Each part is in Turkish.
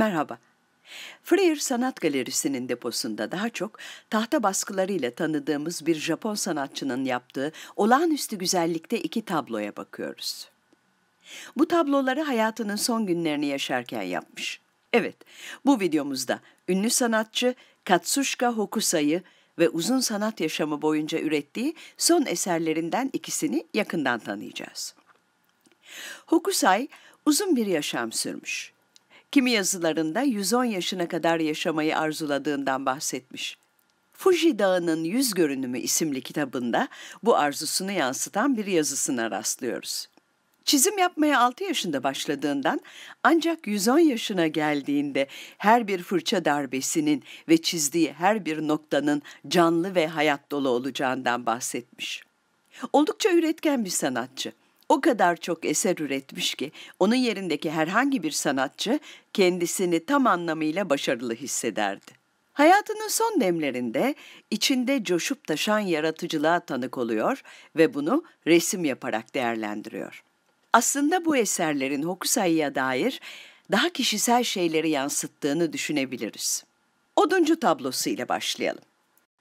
Merhaba. Freer Sanat Galerisi'nin deposunda daha çok tahta baskılarıyla tanıdığımız bir Japon sanatçının yaptığı olağanüstü güzellikte iki tabloya bakıyoruz. Bu tabloları hayatının son günlerini yaşarken yapmış. Evet, bu videomuzda ünlü sanatçı Katsushika Hokusai'yı ve uzun sanat yaşamı boyunca ürettiği son eserlerinden ikisini yakından tanıyacağız. Hokusai uzun bir yaşam sürmüş. Kimi yazılarında 110 yaşına kadar yaşamayı arzuladığından bahsetmiş. Fuji Dağı'nın Yüz Görünümü isimli kitabında bu arzusunu yansıtan bir yazısına rastlıyoruz. Çizim yapmaya 6 yaşında başladığından ancak 110 yaşına geldiğinde her bir fırça darbesinin ve çizdiği her bir noktanın canlı ve hayat dolu olacağından bahsetmiş. Oldukça üretken bir sanatçı o kadar çok eser üretmiş ki onun yerindeki herhangi bir sanatçı kendisini tam anlamıyla başarılı hissederdi. Hayatının son demlerinde içinde coşup taşan yaratıcılığa tanık oluyor ve bunu resim yaparak değerlendiriyor. Aslında bu eserlerin Hokusai'ye dair daha kişisel şeyleri yansıttığını düşünebiliriz. Oduncu tablosu ile başlayalım.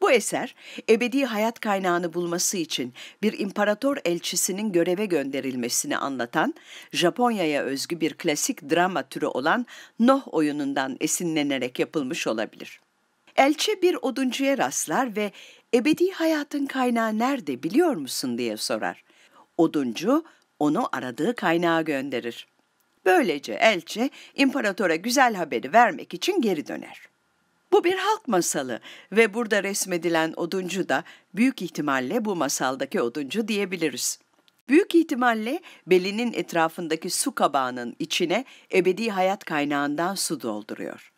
Bu eser, ebedi hayat kaynağını bulması için bir imparator elçisinin göreve gönderilmesini anlatan, Japonya'ya özgü bir klasik drama türü olan Noh oyunundan esinlenerek yapılmış olabilir. Elçi bir oduncuya rastlar ve ebedi hayatın kaynağı nerede biliyor musun diye sorar. Oduncu onu aradığı kaynağa gönderir. Böylece elçi imparatora güzel haberi vermek için geri döner. Bu bir halk masalı ve burada resmedilen oduncu da büyük ihtimalle bu masaldaki oduncu diyebiliriz. Büyük ihtimalle belinin etrafındaki su kabağının içine ebedi hayat kaynağından su dolduruyor.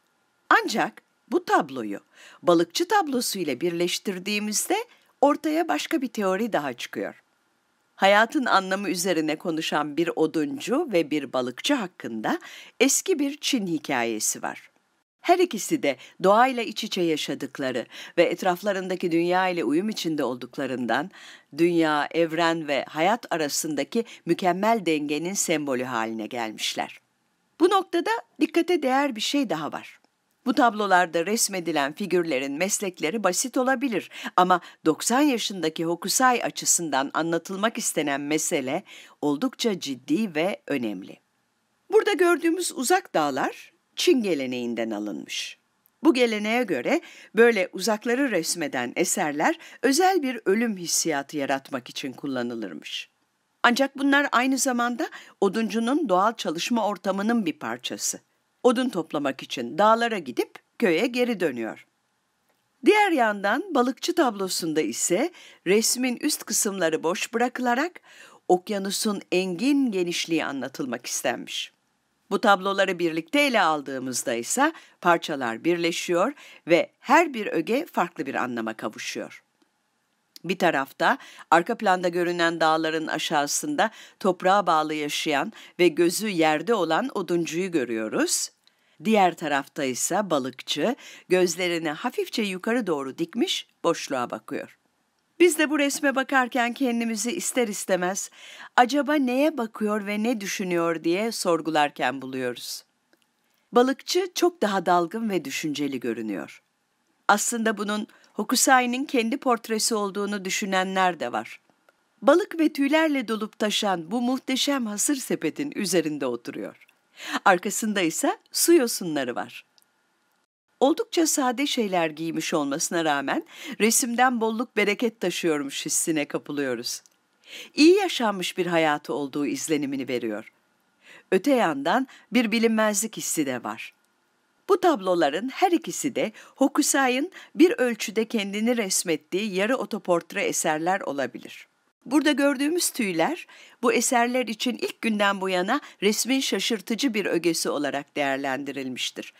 Ancak bu tabloyu balıkçı tablosu ile birleştirdiğimizde ortaya başka bir teori daha çıkıyor. Hayatın anlamı üzerine konuşan bir oduncu ve bir balıkçı hakkında eski bir Çin hikayesi var. Her ikisi de doğayla iç içe yaşadıkları ve etraflarındaki dünya ile uyum içinde olduklarından dünya, evren ve hayat arasındaki mükemmel dengenin sembolü haline gelmişler. Bu noktada dikkate değer bir şey daha var. Bu tablolarda resmedilen figürlerin meslekleri basit olabilir ama 90 yaşındaki Hokusai açısından anlatılmak istenen mesele oldukça ciddi ve önemli. Burada gördüğümüz uzak dağlar Çin geleneğinden alınmış. Bu geleneğe göre böyle uzakları resmeden eserler özel bir ölüm hissiyatı yaratmak için kullanılırmış. Ancak bunlar aynı zamanda oduncunun doğal çalışma ortamının bir parçası. Odun toplamak için dağlara gidip köye geri dönüyor. Diğer yandan balıkçı tablosunda ise resmin üst kısımları boş bırakılarak okyanusun engin genişliği anlatılmak istenmiş. Bu tabloları birlikte ele aldığımızda ise parçalar birleşiyor ve her bir öge farklı bir anlama kavuşuyor. Bir tarafta arka planda görünen dağların aşağısında toprağa bağlı yaşayan ve gözü yerde olan oduncuyu görüyoruz. Diğer tarafta ise balıkçı gözlerini hafifçe yukarı doğru dikmiş boşluğa bakıyor. Biz de bu resme bakarken kendimizi ister istemez acaba neye bakıyor ve ne düşünüyor diye sorgularken buluyoruz. Balıkçı çok daha dalgın ve düşünceli görünüyor. Aslında bunun Hokusai'nin kendi portresi olduğunu düşünenler de var. Balık ve tüylerle dolup taşan bu muhteşem hasır sepetin üzerinde oturuyor. Arkasında ise su yosunları var. Oldukça sade şeyler giymiş olmasına rağmen resimden bolluk bereket taşıyormuş hissine kapılıyoruz. İyi yaşanmış bir hayatı olduğu izlenimini veriyor. Öte yandan bir bilinmezlik hissi de var.'' Bu tabloların her ikisi de Hokusai'nin bir ölçüde kendini resmettiği yarı otoportre eserler olabilir. Burada gördüğümüz tüyler bu eserler için ilk günden bu yana resmin şaşırtıcı bir ögesi olarak değerlendirilmiştir.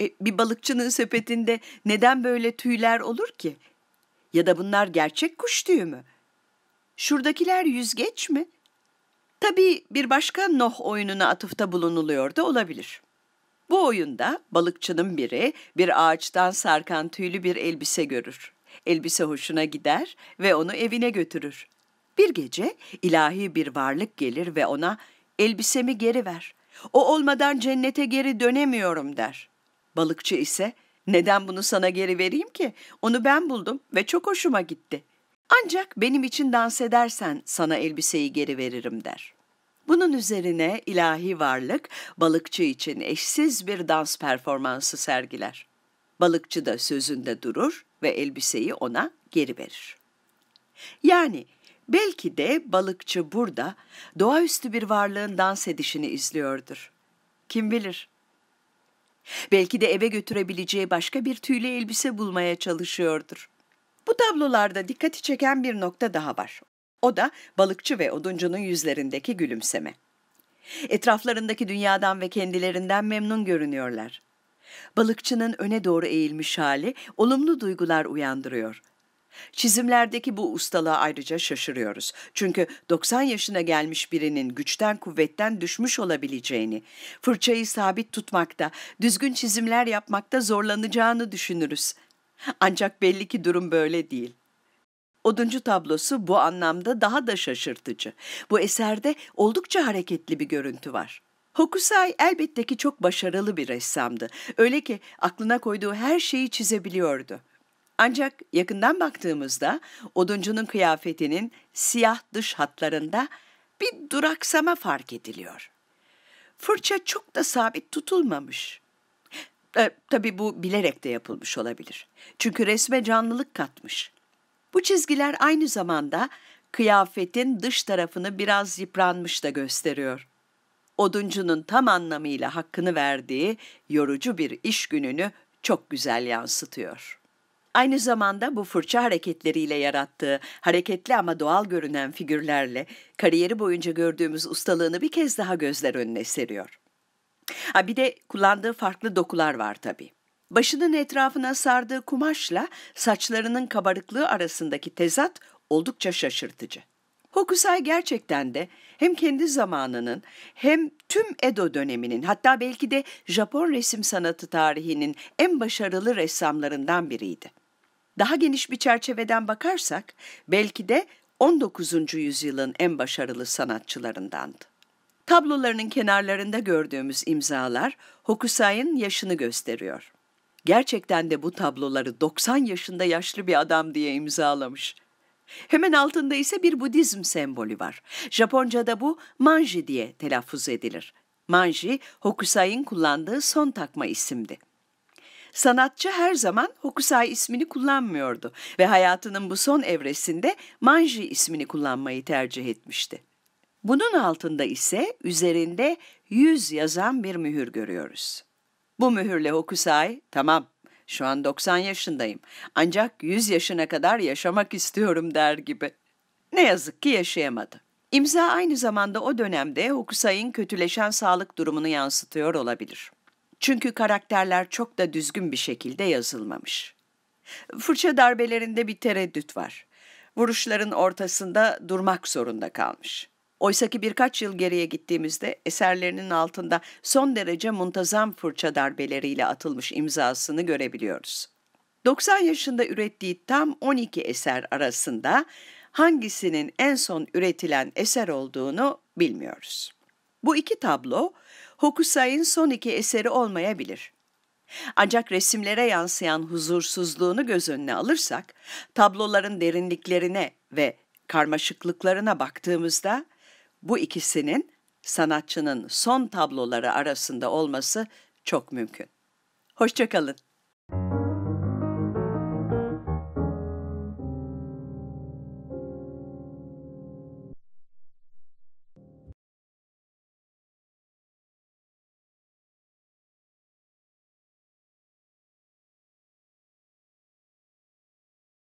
E, bir balıkçının sepetinde neden böyle tüyler olur ki? Ya da bunlar gerçek kuş tüyü mü? Şuradakiler yüzgeç mi? Tabii bir başka Noh oyununa atıfta bulunuluyor da olabilir. Bu oyunda balıkçının biri bir ağaçtan sarkan tüylü bir elbise görür. Elbise hoşuna gider ve onu evine götürür. Bir gece ilahi bir varlık gelir ve ona elbisemi geri ver. O olmadan cennete geri dönemiyorum der. Balıkçı ise neden bunu sana geri vereyim ki? Onu ben buldum ve çok hoşuma gitti. Ancak benim için dans edersen sana elbiseyi geri veririm der. Bunun üzerine ilahi varlık balıkçı için eşsiz bir dans performansı sergiler. Balıkçı da sözünde durur ve elbiseyi ona geri verir. Yani belki de balıkçı burada doğaüstü bir varlığın dans edişini izliyordur. Kim bilir? Belki de eve götürebileceği başka bir tüylü elbise bulmaya çalışıyordur. Bu tablolarda dikkati çeken bir nokta daha var. O da balıkçı ve oduncunun yüzlerindeki gülümseme. Etraflarındaki dünyadan ve kendilerinden memnun görünüyorlar. Balıkçının öne doğru eğilmiş hali olumlu duygular uyandırıyor. Çizimlerdeki bu ustalığa ayrıca şaşırıyoruz. Çünkü 90 yaşına gelmiş birinin güçten kuvvetten düşmüş olabileceğini, fırçayı sabit tutmakta, düzgün çizimler yapmakta zorlanacağını düşünürüz. Ancak belli ki durum böyle değil. Oduncu tablosu bu anlamda daha da şaşırtıcı. Bu eserde oldukça hareketli bir görüntü var. Hokusai elbette ki çok başarılı bir ressamdı. Öyle ki aklına koyduğu her şeyi çizebiliyordu. Ancak yakından baktığımızda oduncunun kıyafetinin siyah dış hatlarında bir duraksama fark ediliyor. Fırça çok da sabit tutulmamış. E, tabii bu bilerek de yapılmış olabilir. Çünkü resme canlılık katmış. Bu çizgiler aynı zamanda kıyafetin dış tarafını biraz yıpranmış da gösteriyor. Oduncunun tam anlamıyla hakkını verdiği yorucu bir iş gününü çok güzel yansıtıyor. Aynı zamanda bu fırça hareketleriyle yarattığı hareketli ama doğal görünen figürlerle kariyeri boyunca gördüğümüz ustalığını bir kez daha gözler önüne seriyor. Ha bir de kullandığı farklı dokular var tabii. Başının etrafına sardığı kumaşla saçlarının kabarıklığı arasındaki tezat oldukça şaşırtıcı. Hokusai gerçekten de hem kendi zamanının hem tüm Edo döneminin hatta belki de Japon resim sanatı tarihinin en başarılı ressamlarından biriydi. Daha geniş bir çerçeveden bakarsak belki de 19. yüzyılın en başarılı sanatçılarındandı. Tablolarının kenarlarında gördüğümüz imzalar Hokusai'nin yaşını gösteriyor. Gerçekten de bu tabloları 90 yaşında yaşlı bir adam diye imzalamış. Hemen altında ise bir Budizm sembolü var. Japonca'da bu manji diye telaffuz edilir. Manji, Hokusai'nin kullandığı son takma isimdi. Sanatçı her zaman Hokusai ismini kullanmıyordu ve hayatının bu son evresinde Manji ismini kullanmayı tercih etmişti. Bunun altında ise üzerinde yüz yazan bir mühür görüyoruz. Bu mühürle Hokusai tamam şu an 90 yaşındayım. Ancak 100 yaşına kadar yaşamak istiyorum der gibi. Ne yazık ki yaşayamadı. İmza aynı zamanda o dönemde Hokusayın kötüleşen sağlık durumunu yansıtıyor olabilir. Çünkü karakterler çok da düzgün bir şekilde yazılmamış. Fırça darbelerinde bir tereddüt var. Vuruşların ortasında durmak zorunda kalmış. Oysaki birkaç yıl geriye gittiğimizde eserlerinin altında son derece muntazam fırça darbeleriyle atılmış imzasını görebiliyoruz. 90 yaşında ürettiği tam 12 eser arasında hangisinin en son üretilen eser olduğunu bilmiyoruz. Bu iki tablo Hokusai'nin son iki eseri olmayabilir. Ancak resimlere yansıyan huzursuzluğunu göz önüne alırsak, tabloların derinliklerine ve karmaşıklıklarına baktığımızda bu ikisinin sanatçının son tabloları arasında olması çok mümkün. Hoşçakalın.